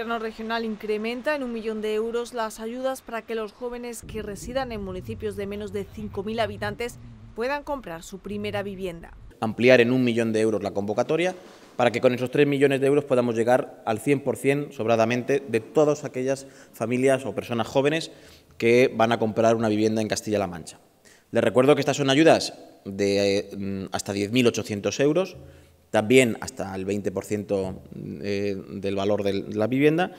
gobierno regional incrementa en un millón de euros las ayudas para que los jóvenes que residan en municipios de menos de 5.000 habitantes puedan comprar su primera vivienda. Ampliar en un millón de euros la convocatoria para que con esos 3 millones de euros podamos llegar al 100% sobradamente de todas aquellas familias o personas jóvenes que van a comprar una vivienda en Castilla-La Mancha. Les recuerdo que estas son ayudas de eh, hasta 10.800 euros también hasta el 20% eh, del valor de la vivienda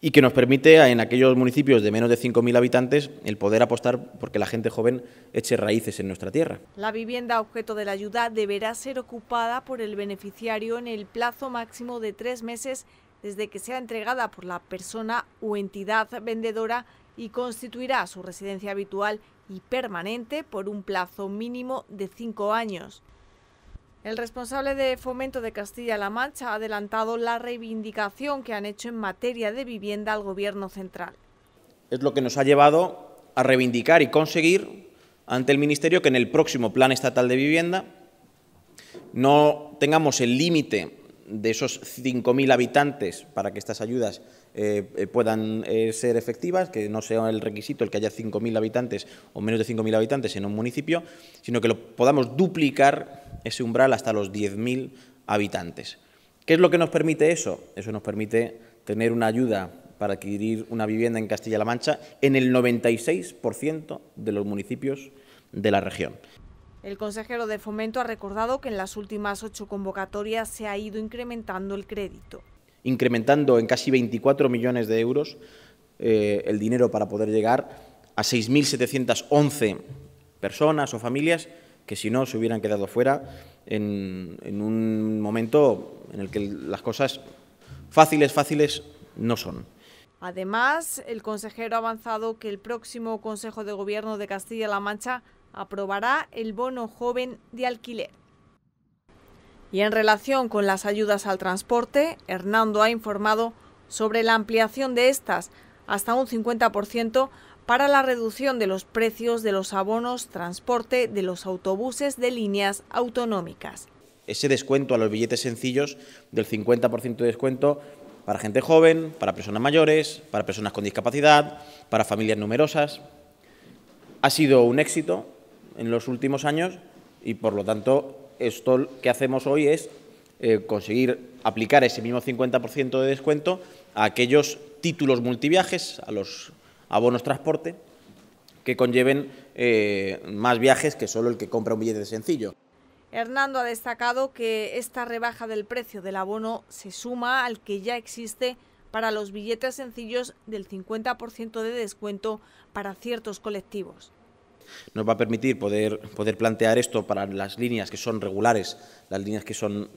y que nos permite en aquellos municipios de menos de 5.000 habitantes el poder apostar porque la gente joven eche raíces en nuestra tierra. La vivienda objeto de la ayuda deberá ser ocupada por el beneficiario en el plazo máximo de tres meses desde que sea entregada por la persona o entidad vendedora y constituirá su residencia habitual y permanente por un plazo mínimo de cinco años. El responsable de Fomento de Castilla-La Mancha ha adelantado la reivindicación que han hecho en materia de vivienda al Gobierno central. Es lo que nos ha llevado a reivindicar y conseguir ante el Ministerio que en el próximo Plan Estatal de Vivienda no tengamos el límite de esos 5.000 habitantes para que estas ayudas eh, eh, puedan eh, ser efectivas, que no sea el requisito el que haya 5.000 habitantes o menos de 5.000 habitantes en un municipio, sino que lo podamos duplicar ese umbral hasta los 10.000 habitantes. ¿Qué es lo que nos permite eso? Eso nos permite tener una ayuda para adquirir una vivienda en Castilla-La Mancha en el 96% de los municipios de la región. El consejero de Fomento ha recordado que en las últimas ocho convocatorias se ha ido incrementando el crédito. Incrementando en casi 24 millones de euros eh, el dinero para poder llegar a 6.711 personas o familias que si no se hubieran quedado fuera en, un momento en el que las cosas fáciles, fáciles no son. Además, el consejero ha avanzado que el próximo Consejo de Gobierno de Castilla-La Mancha aprobará el bono joven de alquiler. Y en relación con las ayudas al transporte, Hernando ha informado sobre la ampliación de estas hasta un 50% para la reducción de los precios de los abonos, transporte de los autobuses de líneas autonómicas. Ese descuento a los billetes sencillos del 50% de descuento para gente joven, para personas mayores, para personas con discapacidad, para familias numerosas. Ha sido un éxito en los últimos años y por lo tanto esto que hacemos hoy es eh, conseguir aplicar ese mismo 50% de descuento a aquellos títulos multiviajes, a los abonos transporte, que conlleven eh, más viajes que solo el que compra un billete sencillo. Hernando ha destacado que esta rebaja del precio del abono se suma al que ya existe para los billetes sencillos del 50% de descuento para ciertos colectivos. Nos va a permitir poder, poder plantear esto para las líneas que son regulares, las líneas que son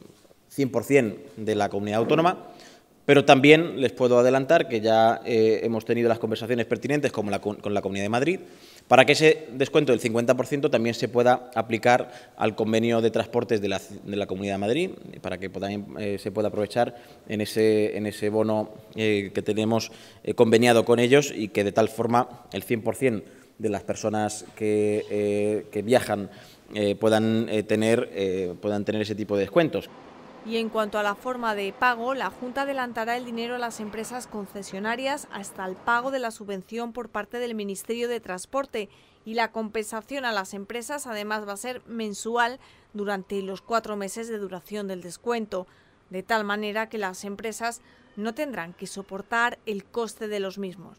100% de la comunidad autónoma. Pero también les puedo adelantar que ya eh, hemos tenido las conversaciones pertinentes con la, Comunidad de Madrid para que ese descuento del 50% también se pueda aplicar al convenio de transportes de la, Comunidad de Madrid, para que eh, se pueda aprovechar en ese, bono eh, que tenemos conveniado con ellos y que de tal forma el 100% de las personas que, viajan puedan, tener, puedan tener ese tipo de descuentos. Y en cuanto a la forma de pago, la Junta adelantará el dinero a las empresas concesionarias hasta el pago de la subvención por parte del Ministerio de Transporte y la compensación a las empresas además va a ser mensual durante los cuatro meses de duración del descuento, de tal manera que las empresas no tendrán que soportar el coste de los mismos.